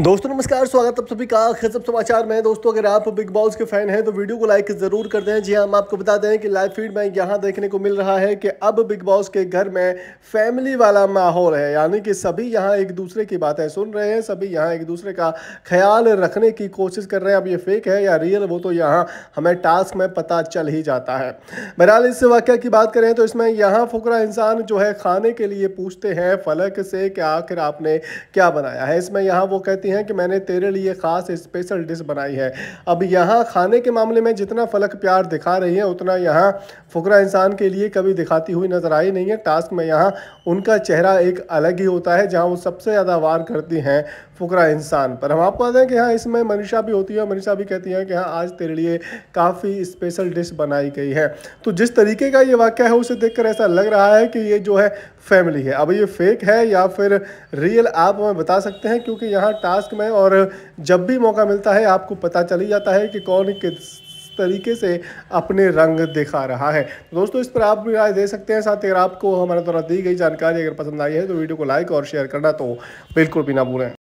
दोस्तों नमस्कार स्वागत आप सभी का खजब समाचार में दोस्तों अगर आप बिग बॉस के फैन हैं तो वीडियो को लाइक ज़रूर कर दें जी हम हाँ, आपको बता दें कि लाइव फीड में यहाँ देखने को मिल रहा है कि अब बिग बॉस के घर में फैमिली वाला माहौल है यानी कि सभी यहाँ एक दूसरे की बातें सुन रहे हैं सभी यहाँ एक दूसरे का ख्याल रखने की कोशिश कर रहे हैं अब ये फेक है या रियल वो तो यहाँ हमें टास्क में पता चल ही जाता है बहरहाल इस वाक्य की बात करें तो इसमें यहाँ फुकरा इंसान जो है खाने के लिए पूछते हैं फलक से कि आखिर आपने क्या बनाया है इसमें यहाँ वो कहते कहती हैं कि मैंने तेरे लिए ख़ास स्पेशल डिश बनाई है अब यहाँ खाने के मामले में जितना फलक प्यार दिखा रही है उतना यहाँ फुकरा इंसान के लिए कभी दिखाती हुई नज़र आई नहीं है टास्क में यहाँ उनका चेहरा एक अलग ही होता है जहाँ वो सबसे ज़्यादा वार करती हैं फुकरा इंसान पर हम आपको बताएं कि हाँ इसमें मनीषा भी होती है और मनीषा भी कहती हैं कि हाँ आज तेरे लिए काफ़ी स्पेशल डिश बनाई गई है तो जिस तरीके का ये वाक्य है उसे देखकर ऐसा लग रहा है कि ये जो है फैमिली है अब ये फेक है या फिर रियल आप हमें बता सकते हैं क्योंकि यहाँ टास्क टास्क में और जब भी मौका मिलता है आपको पता चली जाता है कि कौन किस तरीके से अपने रंग दिखा रहा है तो दोस्तों इस पर आप भी राय दे सकते हैं साथ ही अगर आपको हमारे द्वारा दी गई जानकारी अगर पसंद आई है तो वीडियो को लाइक और शेयर करना तो बिल्कुल भी ना भूलें